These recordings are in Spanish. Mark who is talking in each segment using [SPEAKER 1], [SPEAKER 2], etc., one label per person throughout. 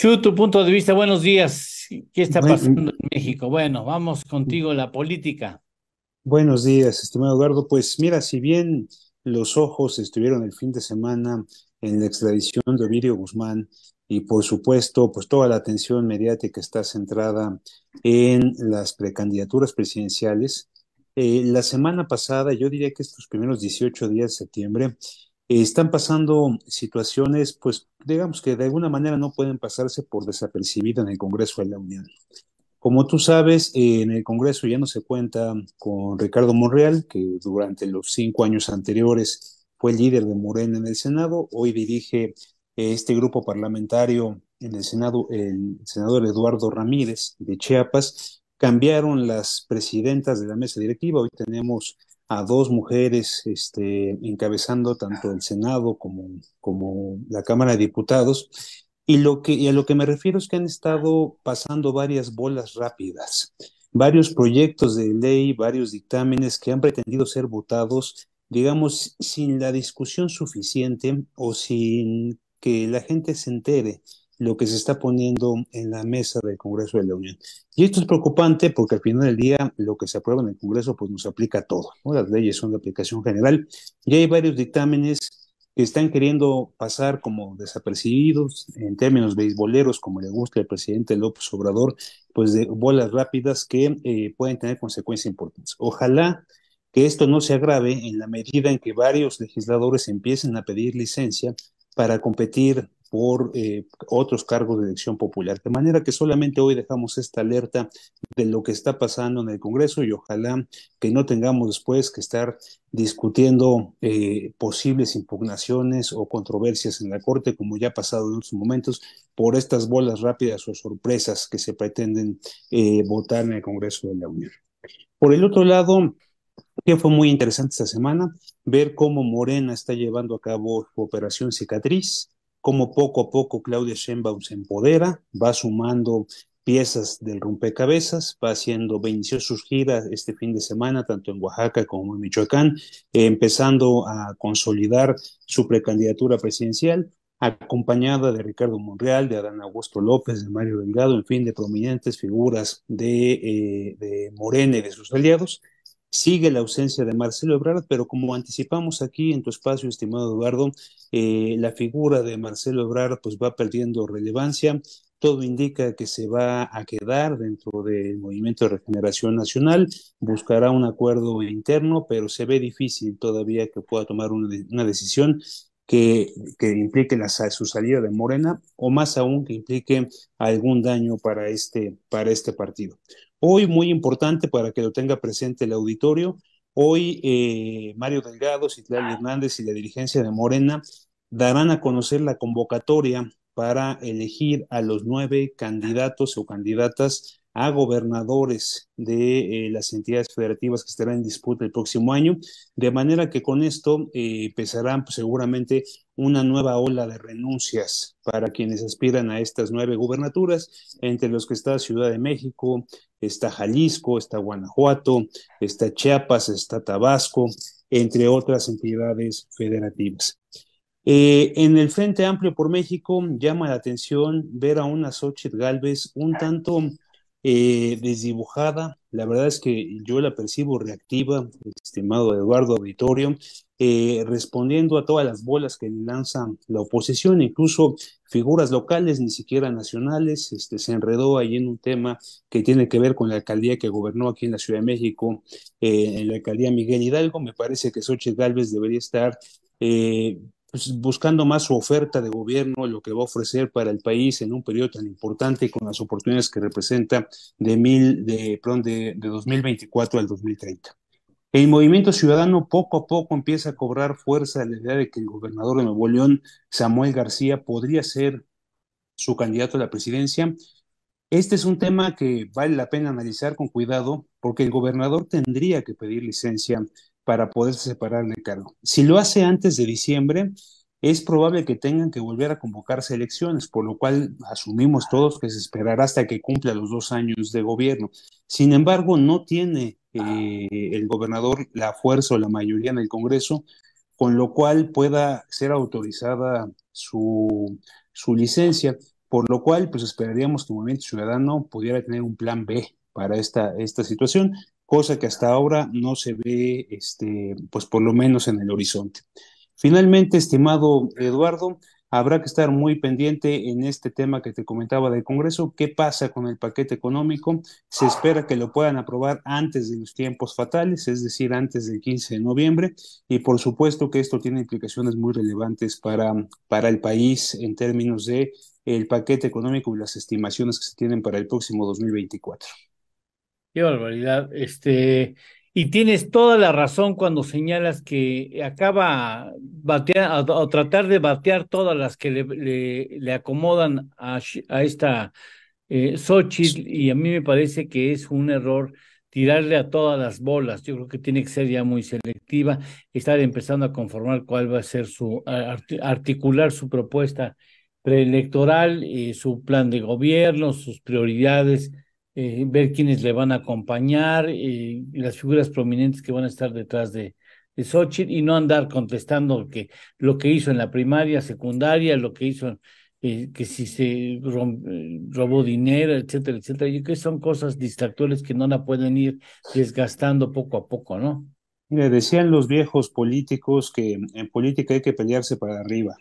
[SPEAKER 1] Chu, tu punto de vista, buenos días. ¿Qué está pasando en México? Bueno, vamos contigo, la política.
[SPEAKER 2] Buenos días, estimado Eduardo. Pues mira, si bien los ojos estuvieron el fin de semana en la extradición de Ovidio Guzmán y por supuesto, pues toda la atención mediática está centrada en las precandidaturas presidenciales. Eh, la semana pasada, yo diría que estos primeros 18 días de septiembre, están pasando situaciones, pues digamos que de alguna manera no pueden pasarse por desapercibido en el Congreso de la Unión. Como tú sabes, eh, en el Congreso ya no se cuenta con Ricardo Monreal, que durante los cinco años anteriores fue líder de Morena en el Senado, hoy dirige eh, este grupo parlamentario en el Senado, el senador Eduardo Ramírez de Chiapas, cambiaron las presidentas de la mesa directiva, hoy tenemos a dos mujeres este, encabezando tanto el Senado como, como la Cámara de Diputados. Y, lo que, y a lo que me refiero es que han estado pasando varias bolas rápidas, varios proyectos de ley, varios dictámenes que han pretendido ser votados, digamos, sin la discusión suficiente o sin que la gente se entere lo que se está poniendo en la mesa del Congreso de la Unión. Y esto es preocupante porque al final del día lo que se aprueba en el Congreso pues nos aplica a todo. ¿no? Las leyes son de aplicación general y hay varios dictámenes que están queriendo pasar como desapercibidos en términos beisboleros, como le gusta al presidente López Obrador, pues de bolas rápidas que eh, pueden tener consecuencias importantes. Ojalá que esto no se agrave en la medida en que varios legisladores empiecen a pedir licencia para competir por eh, otros cargos de elección popular. De manera que solamente hoy dejamos esta alerta de lo que está pasando en el Congreso y ojalá que no tengamos después que estar discutiendo eh, posibles impugnaciones o controversias en la Corte, como ya ha pasado en otros momentos, por estas bolas rápidas o sorpresas que se pretenden eh, votar en el Congreso de la Unión. Por el otro lado, que fue muy interesante esta semana, ver cómo Morena está llevando a cabo operación cicatriz, como poco a poco Claudia Sheinbaum se empodera, va sumando piezas del rompecabezas, va haciendo, inició sus giras este fin de semana, tanto en Oaxaca como en Michoacán, empezando a consolidar su precandidatura presidencial, acompañada de Ricardo Monreal, de Adán Augusto López, de Mario Delgado, en fin, de prominentes figuras de eh, Morena y de sus aliados. Sigue la ausencia de Marcelo Ebrard, pero como anticipamos aquí en tu espacio, estimado Eduardo, eh, la figura de Marcelo Ebrard pues va perdiendo relevancia. Todo indica que se va a quedar dentro del Movimiento de Regeneración Nacional, buscará un acuerdo interno, pero se ve difícil todavía que pueda tomar una, decisión que, que, implique su salida de Morena o más aún que implique algún daño para este, para este partido. Hoy, muy importante para que lo tenga presente el auditorio, hoy eh, Mario Delgado, Citlal Hernández y la dirigencia de Morena darán a conocer la convocatoria para elegir a los nueve candidatos o candidatas a gobernadores de eh, las entidades federativas que estarán en disputa el próximo año, de manera que con esto eh, empezarán pues, seguramente una nueva ola de renuncias para quienes aspiran a estas nueve gubernaturas, entre los que está Ciudad de México, está Jalisco, está Guanajuato, está Chiapas, está Tabasco, entre otras entidades federativas. Eh, en el Frente Amplio por México llama la atención ver a una Xochitl Galvez un tanto eh, desdibujada. La verdad es que yo la percibo reactiva, estimado Eduardo Auditorio, eh, respondiendo a todas las bolas que lanza la oposición, incluso figuras locales, ni siquiera nacionales. Este, se enredó ahí en un tema que tiene que ver con la alcaldía que gobernó aquí en la Ciudad de México, eh, en la alcaldía Miguel Hidalgo. Me parece que Xochitl Galvez debería estar pues, buscando más su oferta de gobierno, lo que va a ofrecer para el país en un periodo tan importante con las oportunidades que representa de, mil, de, de, de 2024 al 2030. El movimiento ciudadano poco a poco empieza a cobrar fuerza la idea de que el gobernador de Nuevo León, Samuel García, podría ser su candidato a la presidencia. Este es un tema que vale la pena analizar con cuidado porque el gobernador tendría que pedir licencia para poderse separar del cargo. Si lo hace antes de diciembre, es probable que tengan que volver a convocarse elecciones, por lo cual asumimos todos que se esperará hasta que cumpla los dos años de gobierno. Sin embargo, no tiene eh, el gobernador la fuerza o la mayoría en el Congreso, con lo cual pueda ser autorizada su, licencia, por lo cual pues esperaríamos que el Movimiento Ciudadano pudiera tener un plan B para esta, esta situación cosa que hasta ahora no se ve, este, pues por lo menos en el horizonte. Finalmente, estimado Eduardo, habrá que estar muy pendiente en este tema que te comentaba del Congreso. ¿Qué pasa con el paquete económico? Se espera que lo puedan aprobar antes de los tiempos fatales, es decir, antes del 15 de noviembre. Y por supuesto que esto tiene implicaciones muy relevantes para, para el país en términos de el paquete económico y las estimaciones que se tienen para el próximo 2024.
[SPEAKER 1] Qué barbaridad. Este, y tienes toda la razón cuando señalas que acaba batear, o tratar de batear todas las que le, le, acomodan a, a esta eh, y a mí me parece que es un error tirarle a todas las bolas. Yo creo que tiene que ser ya muy selectiva, estar empezando a conformar cuál va a ser su, articular su propuesta preelectoral, eh, su plan de gobierno, sus prioridades eh, ver quiénes le van a acompañar eh, y, las figuras prominentes que van a estar detrás de, de Xochitl y no andar contestando que lo que hizo en la primaria, secundaria, lo que hizo, eh, que si se robó dinero, etcétera, etcétera. Yo que son cosas distractuales que no la pueden ir
[SPEAKER 2] desgastando poco a poco, ¿no? Me decían los viejos políticos que en política hay que pelearse para arriba.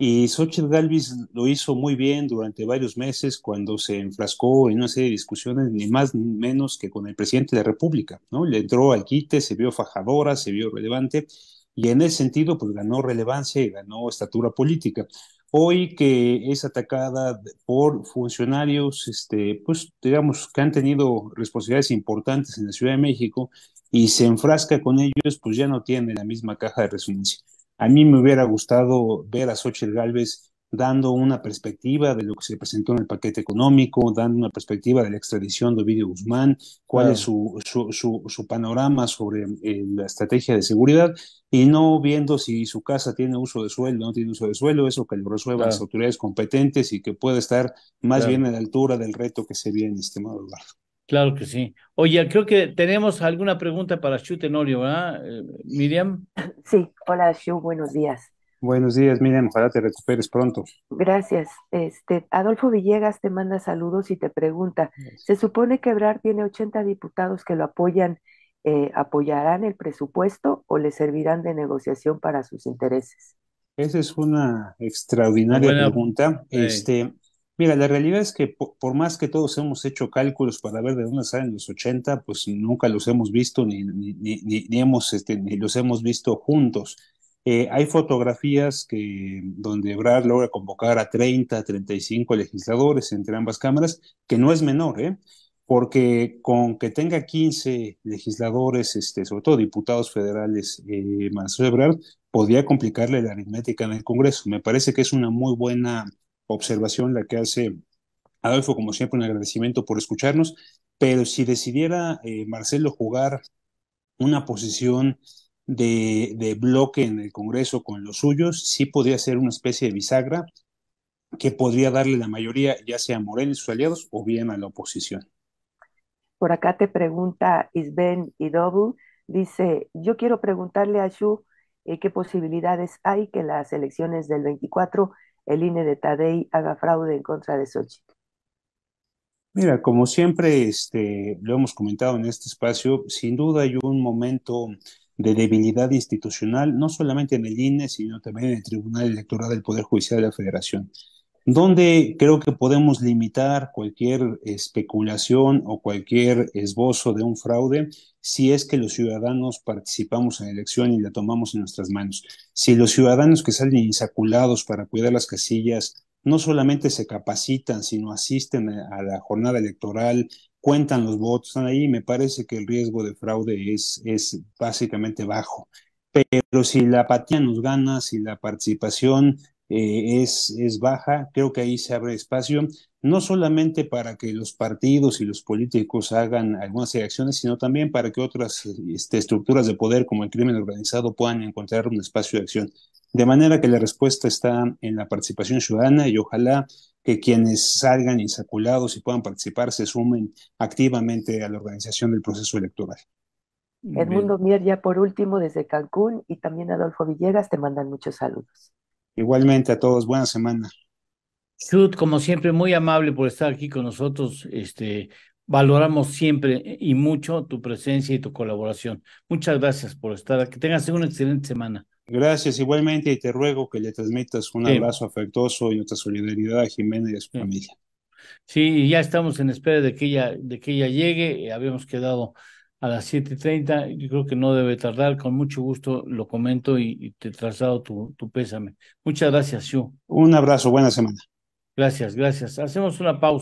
[SPEAKER 2] Y Xochitl Galvis lo hizo muy bien durante varios meses cuando se enfrascó en una serie de discusiones, ni más ni menos que con el presidente de la República, ¿no? Le entró al quite, se vio fajadora, se vio relevante, y en ese sentido, pues ganó relevancia y ganó estatura política. Hoy que es atacada por funcionarios, este, pues digamos, que han tenido responsabilidades importantes en la Ciudad de México y se enfrasca con ellos, pues ya no tiene la misma caja de resonancia. A mí me hubiera gustado ver a Xochitl Galvez dando una perspectiva de lo que se presentó en el paquete económico, dando una perspectiva de la extradición de Ovidio Guzmán, cuál es su, su, panorama sobre eh, la estrategia de seguridad, y no viendo si su casa tiene uso de suelo no tiene uso de suelo, eso que lo resuelvan las autoridades competentes y que pueda estar más bien a la altura del reto que se viene, estimado Eduardo.
[SPEAKER 1] Claro que sí. Oye, creo que tenemos alguna pregunta para Shu Tenorio, ¿verdad, eh, Miriam? Sí, hola Shu, buenos días.
[SPEAKER 2] Buenos días, Miriam, ojalá te recuperes pronto.
[SPEAKER 1] Gracias. Este, Adolfo Villegas te manda saludos y te pregunta, se supone que Ebrar tiene 80 diputados que lo apoyan, eh, ¿apoyarán el presupuesto o le servirán de negociación para sus
[SPEAKER 2] intereses? Esa es una extraordinaria pregunta. Mira, la realidad es que por, más que todos hemos hecho cálculos para ver de dónde salen los 80, pues nunca los hemos visto ni, ni, ni, ni hemos, este, los hemos visto juntos. Eh, hay fotografías que, donde Ebrard logra convocar a 30, 35 legisladores entre ambas cámaras, que no es menor, ¿eh? porque con que tenga 15 legisladores, este, sobre todo diputados federales, eh, Marcelo Ebrard, podría complicarle la aritmética en el Congreso. Me parece que es una muy buena observación la que hace Adolfo, como siempre, un agradecimiento por escucharnos, pero si decidiera eh, Marcelo jugar una posición de, bloque en el Congreso con los suyos, sí podría ser una especie de bisagra que podría darle la mayoría, ya sea a Morena y sus aliados, o bien a la oposición.
[SPEAKER 1] Por acá te pregunta Isben Idobu, dice, yo quiero preguntarle a Shu eh, qué posibilidades hay que las elecciones del 24 el INE de Tadei haga fraude en contra
[SPEAKER 2] de Sochi. Mira, como siempre este, lo hemos comentado en este espacio, sin duda hay un momento de debilidad institucional, no solamente en el INE, sino también en el Tribunal Electoral del Poder Judicial de la Federación donde creo que podemos limitar cualquier especulación o cualquier esbozo de un fraude si es que los ciudadanos participamos en la elección y la tomamos en nuestras manos. Si los ciudadanos que salen insaculados para cuidar las casillas no solamente se capacitan, sino asisten a la jornada electoral, cuentan los votos, están ahí, me parece que el riesgo de fraude es, es básicamente bajo. Pero si la apatía nos gana, si la participación eh, es, baja. Creo que ahí se abre espacio, no solamente para que los partidos y los políticos hagan algunas acciones, sino también para que otras este, estructuras de poder como el crimen organizado puedan encontrar un espacio de acción. De manera que la respuesta está en la participación ciudadana y ojalá que quienes salgan insaculados y puedan participar se sumen activamente a la organización del proceso electoral.
[SPEAKER 1] Edmundo Mier, ya por último, desde Cancún y también Adolfo Villegas, te mandan muchos
[SPEAKER 2] saludos. Igualmente a todos, buena semana. Chut, como siempre,
[SPEAKER 1] muy amable por estar aquí con nosotros. Este, valoramos siempre y mucho tu presencia y tu colaboración. Muchas gracias por estar. Que tengas una excelente semana.
[SPEAKER 2] Gracias igualmente y te ruego que le transmitas un abrazo afectuoso y nuestra solidaridad a Jimena y a su familia.
[SPEAKER 1] Sí, ya estamos en espera de que ella, de que ella llegue. Habíamos quedado a las 7.30. Yo creo que no debe tardar. Con mucho gusto lo comento y, te traslado tu, tu pésame. Muchas gracias, yo
[SPEAKER 2] Un abrazo, buena semana.
[SPEAKER 1] Gracias, gracias. Hacemos una pausa.